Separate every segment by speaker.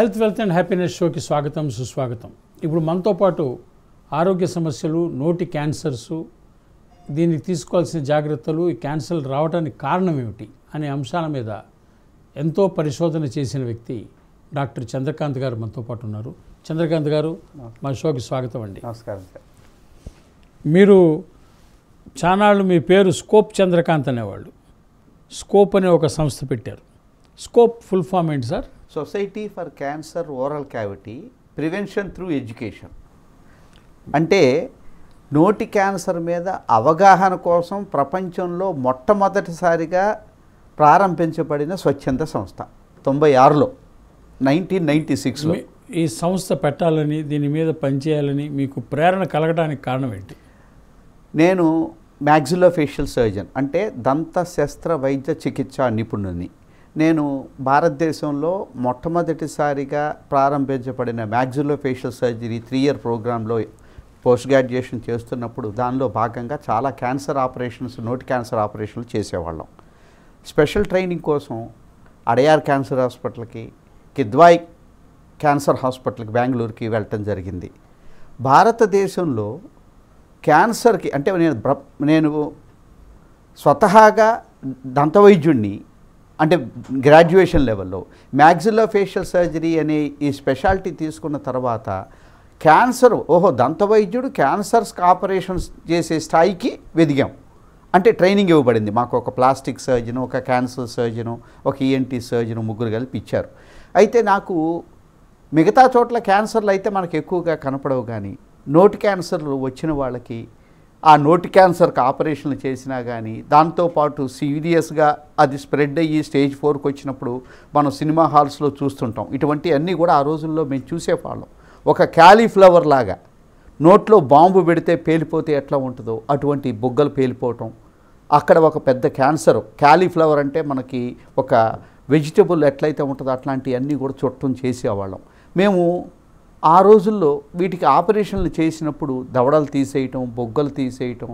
Speaker 1: health wealth and happiness షోకి స్వాగతం సుస్వాగతం ఇప్పుడు మనతో పాటు ఆరోగ్య సమస్యలు నోటి క్యాన్సర్సు దీనికి తీసుకోవాల్సిన జాగ్రత్తలు ఈ క్యాన్సర్ రావడానికి కారణం ఏమిటి అనే అంశాల మీద ఎంతో పరిశోధన చేసిన వ్యక్తి డాక్టర్ చంద్రకాంత్ గారు మనతో పాటు ఉన్నారు చంద్రకాంత్ గారు మా షోకి స్వాగతం అండి నమస్కారం సార్ మీరు చానాళ్ళు మీ పేరు స్కోప్ చంద్రకాంత్ అనేవాళ్ళు స్కోప్ అనే ఒక సంస్థ పెట్టారు స్కోప్ ఫుల్ ఫామ్ ఏంటి sir
Speaker 2: society for cancer oral cavity prevention through education అంటే నోటి క్యాన్సర్ మీద అవగాహన కోసం ప్రపంచంలో మొట్టమొదటిసారిగా ప్రారంభించబడిన స్వచ్ఛంద సంస్థ తొంభై ఆరులో నైన్టీన్ నైంటీ సిక్స్లో
Speaker 1: ఈ సంస్థ పెట్టాలని దీని మీద పనిచేయాలని మీకు ప్రేరణ కలగడానికి కారణం ఏంటి
Speaker 2: నేను మ్యాగ్జిలోఫేషియల్ ఫేషియల్ సర్జన్ అంటే దంత శస్త్ర వైద్య చికిత్స నిపుణుని నేను భారతదేశంలో మొట్టమొదటిసారిగా ప్రారంభించబడిన maxillofacial surgery three year ప్రోగ్రాంలో పోస్ట్ గ్రాడ్యుయేషన్ చేస్తున్నప్పుడు దానిలో భాగంగా చాలా క్యాన్సర్ ఆపరేషన్స్ నోటి క్యాన్సర్ ఆపరేషన్లు చేసేవాళ్ళం స్పెషల్ ట్రైనింగ్ కోసం అడయార్ క్యాన్సర్ హాస్పిటల్కి కిద్వాయ్ క్యాన్సర్ హాస్పిటల్కి బెంగళూరుకి వెళ్ళటం జరిగింది భారతదేశంలో క్యాన్సర్కి అంటే నేను నేను స్వతహాగా దంతవైద్యుణ్ణి అంటే గ్రాడ్యుయేషన్ లెవెల్లో మ్యాక్సిల్లో ఫేషియల్ సర్జరీ అనే ఈ స్పెషాలిటీ తీసుకున్న తర్వాత క్యాన్సర్ ఓహో దంతవైద్యుడు క్యాన్సర్స్ ఆపరేషన్స్ చేసే స్థాయికి వెదిగాం అంటే ట్రైనింగ్ ఇవ్వబడింది మాకు ఒక ప్లాస్టిక్ సర్జన్ ఒక క్యాన్సర్ సర్జను ఒక ఈఎన్టీ e సర్జను ముగ్గురు కలిపి ఇచ్చారు అయితే నాకు మిగతా చోట్ల క్యాన్సర్లు అయితే మనకు ఎక్కువగా కనపడవు కానీ నోటి క్యాన్సర్లు వచ్చిన వాళ్ళకి ఆ నోటి క్యాన్సర్కి ఆపరేషన్లు చేసినా కానీ దాంతోపాటు సీరియస్గా అది స్ప్రెడ్ అయ్యి స్టేజ్ ఫోర్కి వచ్చినప్పుడు మనం సినిమా హాల్స్లో చూస్తుంటాం ఇటువంటి అన్నీ కూడా ఆ రోజుల్లో మేము చూసేవాళ్ళం ఒక క్యాలీఫ్లవర్ లాగా నోట్లో బాంబు పెడితే పేలిపోతే ఎట్లా ఉంటుందో అటువంటి బొగ్గలు పేలిపోవటం అక్కడ ఒక పెద్ద క్యాన్సర్ క్యాలీఫ్లవర్ అంటే మనకి ఒక వెజిటబుల్ ఎట్లయితే ఉంటుందో అట్లాంటివన్నీ కూడా చుట్టం చేసేవాళ్ళం మేము ఆ రోజుల్లో వీటికి ఆపరేషన్లు చేసినప్పుడు దవడలు తీసేయటం బొగ్గలు తీసేయటం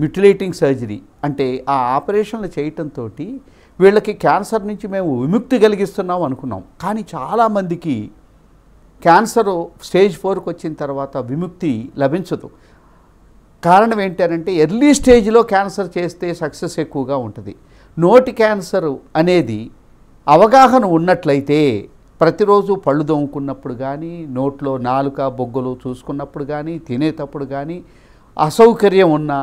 Speaker 2: మ్యుటిలేటింగ్ సర్జరీ అంటే ఆ ఆపరేషన్లు చేయటంతో వీళ్ళకి క్యాన్సర్ నుంచి మేము విముక్తి కలిగిస్తున్నాం అనుకున్నాం కానీ చాలామందికి క్యాన్సర్ స్టేజ్ ఫోర్కి వచ్చిన తర్వాత విముక్తి లభించదు కారణం ఏంటంటే ఎర్లీ స్టేజ్లో క్యాన్సర్ చేస్తే సక్సెస్ ఎక్కువగా ఉంటుంది నోటి క్యాన్సర్ అనేది అవగాహన ఉన్నట్లయితే ప్రతిరోజు పళ్ళు దొంగుకున్నప్పుడు కానీ నోట్లో నాలుక బొగ్గులు చూసుకున్నప్పుడు కానీ తినేటప్పుడు కానీ అసౌకర్యం ఉన్నా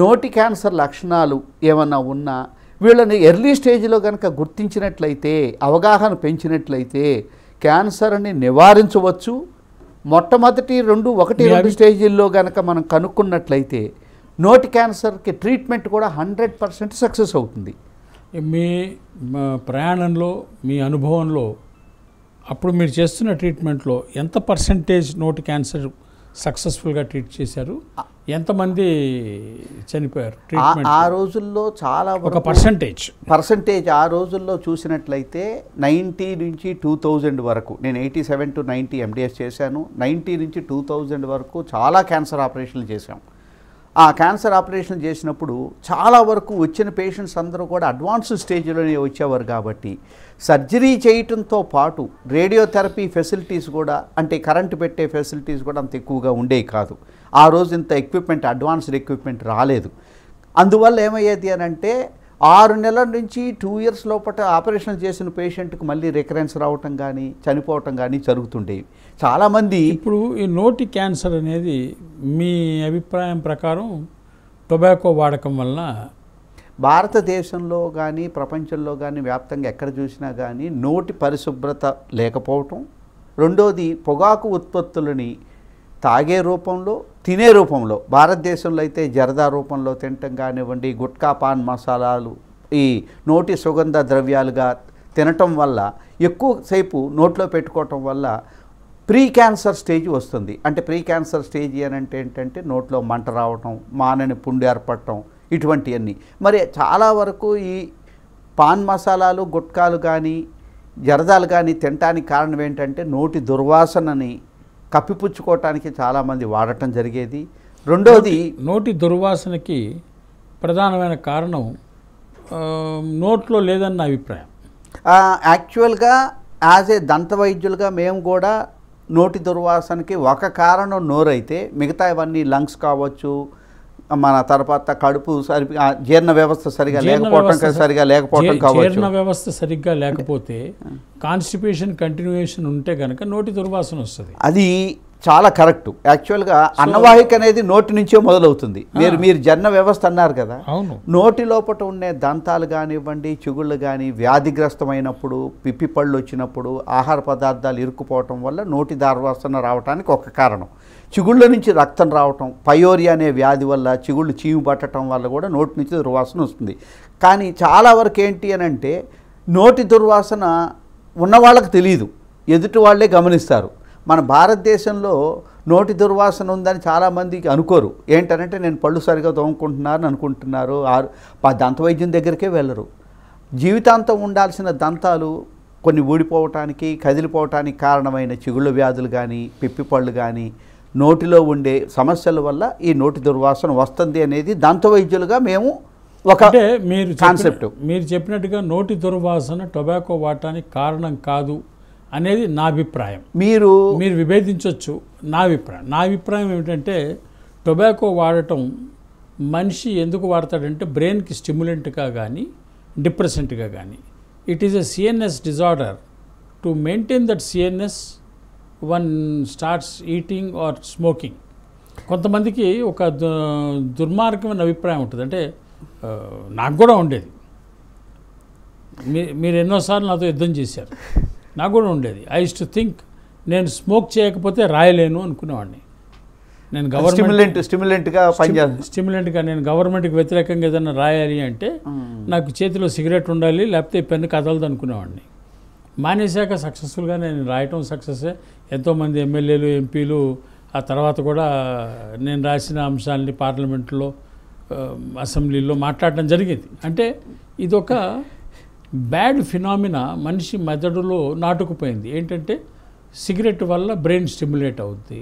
Speaker 2: నోటి క్యాన్సర్ లక్షణాలు ఏమన్నా ఉన్నా వీళ్ళని ఎర్లీ స్టేజ్లో కనుక గుర్తించినట్లయితే అవగాహన పెంచినట్లయితే క్యాన్సర్ని నివారించవచ్చు మొట్టమొదటి రెండు ఒకటి రెండు స్టేజీల్లో కనుక మనం కనుక్కున్నట్లయితే నోటి క్యాన్సర్కి ట్రీట్మెంట్ కూడా హండ్రెడ్ పర్సెంట్ సక్సెస్
Speaker 1: అవుతుంది మీ ప్రయాణంలో మీ అనుభవంలో అప్పుడు మీరు చేస్తున్న ట్రీట్మెంట్లో ఎంత పర్సంటేజ్ నోటి క్యాన్సర్ సక్సెస్ఫుల్గా ట్రీట్ చేశారు ఎంతమంది చనిపోయారు ఆ
Speaker 2: రోజుల్లో చాలా ఒక పర్సంటేజ్ పర్సంటేజ్ ఆ రోజుల్లో చూసినట్లయితే
Speaker 1: నైంటీ నుంచి టూ థౌజండ్
Speaker 2: వరకు నేను eighty seven to ninety MDS చేశాను నైంటీ నుంచి టూ థౌజండ్ వరకు చాలా క్యాన్సర్ ఆపరేషన్లు చేశాం ఆ క్యాన్సర్ ఆపరేషన్ చేసినప్పుడు చాలా వరకు వచ్చిన పేషెంట్స్ అందరూ కూడా అడ్వాన్స్ స్టేజ్లోనే వచ్చేవారు కాబట్టి సర్జరీ చేయటంతో పాటు రేడియోథెరపీ ఫెసిలిటీస్ కూడా అంటే కరెంటు పెట్టే ఫెసిలిటీస్ కూడా అంత ఎక్కువగా ఉండేవి కాదు ఆ రోజు ఇంత ఎక్విప్మెంట్ అడ్వాన్స్డ్ ఎక్విప్మెంట్ రాలేదు అందువల్ల ఏమయ్యేది అని అంటే ఆరు నెలల నుంచి టూ ఇయర్స్ లోపల ఆపరేషన్ చేసిన పేషెంట్కి మళ్ళీ రికరెన్స్ రావటం కానీ
Speaker 1: చనిపోవటం కానీ జరుగుతుండేవి చాలామంది ఇప్పుడు ఈ నోటి క్యాన్సర్ అనేది మీ అభిప్రాయం ప్రకారం టొబాకో వాడకం వలన భారతదేశంలో
Speaker 2: కానీ ప్రపంచంలో కానీ వ్యాప్తంగా ఎక్కడ చూసినా కానీ నోటి పరిశుభ్రత లేకపోవటం రెండోది పొగాకు ఉత్పత్తులని తాగే రూపంలో తినే రూపంలో భారతదేశంలో అయితే జరదా రూపంలో తినటం కానివ్వండి గుట్కా పాన్ మసాలాలు ఈ నోటి సుగంధ ద్రవ్యాలుగా తినటం వల్ల ఎక్కువసేపు నోట్లో పెట్టుకోవటం వల్ల ప్రీ క్యాన్సర్ స్టేజ్ వస్తుంది అంటే ప్రీ క్యాన్సర్ స్టేజ్ అని అంటే ఏంటంటే నోట్లో మంట రావటం మానని పుండు ఏర్పడటం ఇటువంటివన్నీ మరి చాలా వరకు ఈ పాన్ మసాలాలు గుట్కాలు కానీ జరదాలు కానీ తినటానికి కారణం ఏంటంటే నోటి దుర్వాసనని కప్పిపుచ్చుకోవటానికి చాలామంది వాడటం జరిగేది
Speaker 1: రెండోది నోటి దుర్వాసనకి ప్రధానమైన కారణం నోట్లో లేదన్న అభిప్రాయం యాక్చువల్గా యాజ్ ఏ
Speaker 2: దంతవైద్యులుగా మేము కూడా నోటి దుర్వాసనకి ఒక కారణం నోరైతే మిగతా ఇవన్నీ లంగ్స్ కావచ్చు మన తర్వాత కడుపు సరి జీర్ణ వ్యవస్థ సరిగా లేకపోవటం సరిగా లేకపోవటం జీర్ణ
Speaker 1: వ్యవస్థ సరిగ్గా లేకపోతే కాన్స్టిపేషన్ కంటిన్యూషన్ ఉంటే కనుక నోటి దుర్వాసన వస్తుంది
Speaker 2: అది చాలా కరెక్ట్ యాక్చువల్గా అన్నవాహిక అనేది నోటి నుంచే మొదలవుతుంది మీరు మీరు జన్న వ్యవస్థ అన్నారు కదా నోటి లోపల ఉండే దంతాలు కానివ్వండి చిగుళ్ళు కానీ వ్యాధిగ్రస్తమైనప్పుడు పిప్పి పళ్ళు వచ్చినప్పుడు ఆహార పదార్థాలు ఇరుక్కుపోవటం వల్ల నోటి దారవాసన రావడానికి ఒక కారణం చిగుళ్ళ నుంచి రక్తం రావటం పయోరి అనే వ్యాధి వల్ల చిగుళ్ళు చీవి పట్టడం వల్ల కూడా నోటి నుంచి దుర్వాసన వస్తుంది కానీ చాలా వరకు ఏంటి అని అంటే నోటి దుర్వాసన ఉన్న వాళ్ళకి తెలియదు ఎదుటి వాళ్ళే గమనిస్తారు మన భారతదేశంలో నోటి దుర్వాసన ఉందని చాలామందికి అనుకోరు ఏంటనంటే నేను పళ్ళు సరిగా తోముకుంటున్నారని అనుకుంటున్నారు ఆరు దంతవైద్యం దగ్గరికే వెళ్ళరు జీవితాంతం ఉండాల్సిన దంతాలు కొన్ని ఊడిపోవటానికి కదిలిపోవటానికి కారణమైన చిగుళ్ళు వ్యాధులు కానీ పిప్పిపళ్ళు కానీ నోటిలో ఉండే సమస్యల వల్ల ఈ నోటి దుర్వాసన వస్తుంది అనేది దంతవైద్యులుగా మేము ఒక మీరు కాన్సెప్ట్
Speaker 1: మీరు చెప్పినట్టుగా నోటి దుర్వాసన టొబాకో వాటానికి కారణం కాదు అనేది నా అభిప్రాయం మీరు మీరు విభేదించవచ్చు నా అభిప్రాయం నా అభిప్రాయం ఏమిటంటే టొబాకో వాడటం మనిషి ఎందుకు వాడతాడంటే బ్రెయిన్కి స్టిమ్యులెంట్గా కానీ డిప్రెసెంట్గా కానీ it is a CNS disorder to maintain that CNS one starts eating or smoking కొంతమందికి ఒక దుర్మార్గమైన అభిప్రాయం ఉంటుంది అంటే నాకు కూడా ఉండేది మీరు ఎన్నోసార్లు నాతో యుద్ధం చేశారు నాకు కూడా ఉండేది ఐ టు థింక్ నేను స్మోక్ చేయకపోతే రాయలేను అనుకునేవాడిని నేను గవర్నమెంట్ స్టిమ్యులెంట్గా స్టిమ్యులెంట్గా నేను గవర్నమెంట్కి వ్యతిరేకంగా ఏదైనా రాయాలి అంటే నాకు చేతిలో సిగరెట్ ఉండాలి లేకపోతే పెన్ను కదలదు అనుకునేవాడిని మానేశాక సక్సెస్ఫుల్గా నేను రాయటం సక్సెస్సే ఎంతోమంది ఎమ్మెల్యేలు ఎంపీలు ఆ తర్వాత కూడా నేను రాసిన అంశాలని పార్లమెంట్లో అసెంబ్లీలో మాట్లాడటం జరిగింది అంటే ఇదొక బ్యాడ్ ఫినామినా మనిషి మెదడులో నాటుకుపోయింది ఏంటంటే సిగరెట్ వల్ల బ్రెయిన్ స్టిమ్యులేట్ అవుద్ది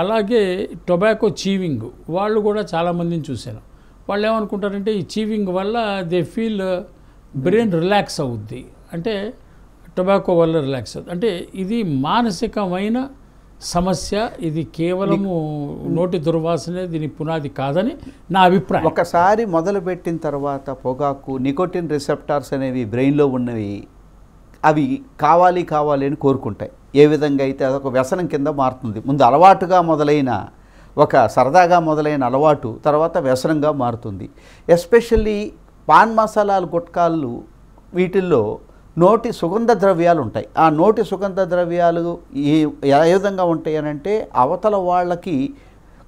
Speaker 1: అలాగే టొబాకో చీవింగ్ వాళ్ళు కూడా చాలామందిని చూశాను వాళ్ళు ఏమనుకుంటారంటే ఈ చీవింగ్ వల్ల దే ఫీల్ బ్రెయిన్ రిలాక్స్ అవుద్ది అంటే టొబాకో వల్ల రిలాక్స్ అవుతుంది అంటే ఇది మానసికమైన సమస్య ఇది కేవలము నోటి దుర్వాసనే దీని పునాది కాదని నా అభిప్రాయం
Speaker 2: ఒకసారి మొదలుపెట్టిన తర్వాత పొగాకు నికోటిన్ రిసెప్టార్స్ అనేవి బ్రెయిన్లో ఉన్నవి అవి కావాలి కావాలి అని కోరుకుంటాయి ఏ విధంగా అయితే అదొక వ్యసనం కింద మారుతుంది ముందు అలవాటుగా మొదలైన ఒక సరదాగా మొదలైన అలవాటు తర్వాత వ్యసనంగా మారుతుంది ఎస్పెషల్లీ పాన్ మసాలాలు గుట్కాళ్ళు వీటిల్లో నోటి సుగంధ ద్రవ్యాలు ఉంటాయి ఆ నోటి సుగంధ ద్రవ్యాలు ఏ ఏ విధంగా ఉంటాయి అని అంటే అవతల వాళ్ళకి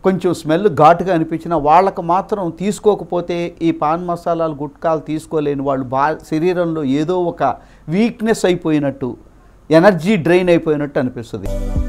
Speaker 2: కొంచెం స్మెల్ ఘాటుగా అనిపించిన వాళ్ళకు మాత్రం తీసుకోకపోతే ఈ పాన్ మసాలాలు గుట్కాలు తీసుకోలేని వాళ్ళు బా శరీరంలో ఏదో ఒక వీక్నెస్ అయిపోయినట్టు ఎనర్జీ డ్రైన్ అయిపోయినట్టు అనిపిస్తుంది